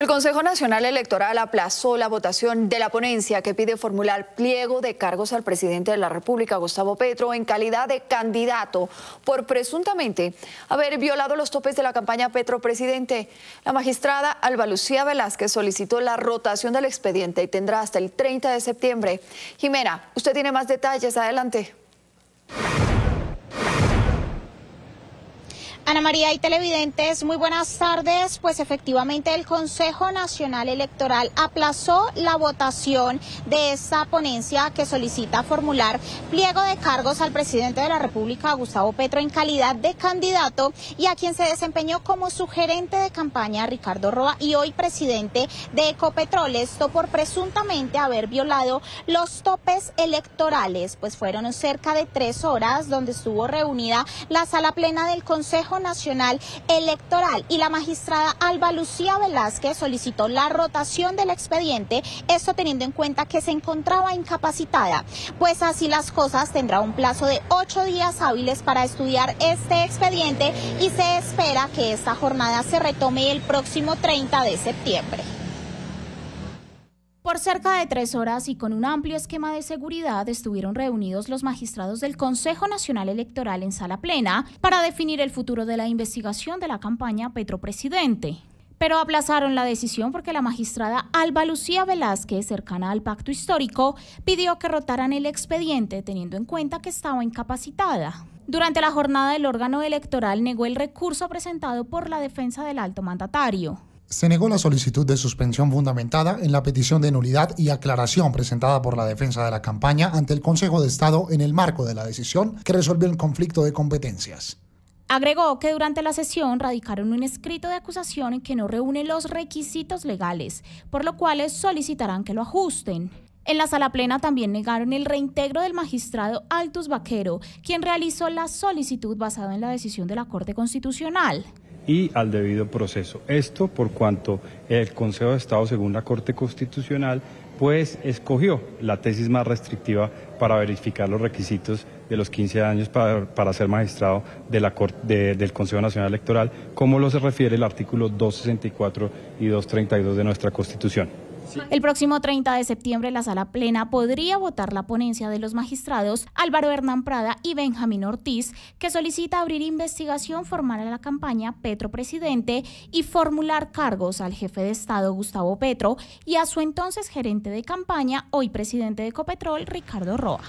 El Consejo Nacional Electoral aplazó la votación de la ponencia que pide formular pliego de cargos al presidente de la República, Gustavo Petro, en calidad de candidato por presuntamente haber violado los topes de la campaña Petro Presidente. La magistrada Alba Lucía Velázquez solicitó la rotación del expediente y tendrá hasta el 30 de septiembre. Jimena, usted tiene más detalles. Adelante. Ana María y televidentes, muy buenas tardes. Pues efectivamente el Consejo Nacional Electoral aplazó la votación de esta ponencia que solicita formular pliego de cargos al presidente de la República, Gustavo Petro, en calidad de candidato y a quien se desempeñó como su gerente de campaña, Ricardo Roa, y hoy presidente de Ecopetrol, esto por presuntamente haber violado los topes electorales. Pues fueron cerca de tres horas donde estuvo reunida la sala plena del Consejo Nacional Electoral y la magistrada Alba Lucía Velázquez solicitó la rotación del expediente, esto teniendo en cuenta que se encontraba incapacitada. Pues así las cosas, tendrá un plazo de ocho días hábiles para estudiar este expediente y se espera que esta jornada se retome el próximo 30 de septiembre. Por cerca de tres horas y con un amplio esquema de seguridad estuvieron reunidos los magistrados del Consejo Nacional Electoral en sala plena para definir el futuro de la investigación de la campaña Petro-Presidente. Pero aplazaron la decisión porque la magistrada Alba Lucía Velázquez, cercana al pacto histórico, pidió que rotaran el expediente teniendo en cuenta que estaba incapacitada. Durante la jornada el órgano electoral negó el recurso presentado por la defensa del alto mandatario. Se negó la solicitud de suspensión fundamentada en la petición de nulidad y aclaración presentada por la defensa de la campaña ante el Consejo de Estado en el marco de la decisión que resolvió el conflicto de competencias. Agregó que durante la sesión radicaron un escrito de acusación que no reúne los requisitos legales, por lo cual solicitarán que lo ajusten. En la sala plena también negaron el reintegro del magistrado Altus Vaquero, quien realizó la solicitud basada en la decisión de la Corte Constitucional y al debido proceso. Esto por cuanto el Consejo de Estado, según la Corte Constitucional, pues escogió la tesis más restrictiva para verificar los requisitos de los 15 años para, ser magistrado de la Corte, del Consejo Nacional Electoral, como lo se refiere el artículo 264 y 232 de nuestra Constitución. El próximo 30 de septiembre la sala plena podría votar la ponencia de los magistrados Álvaro Hernán Prada y Benjamín Ortiz, que solicita abrir investigación formal a la campaña Petro Presidente y formular cargos al jefe de Estado Gustavo Petro y a su entonces gerente de campaña, hoy presidente de Copetrol, Ricardo Roa.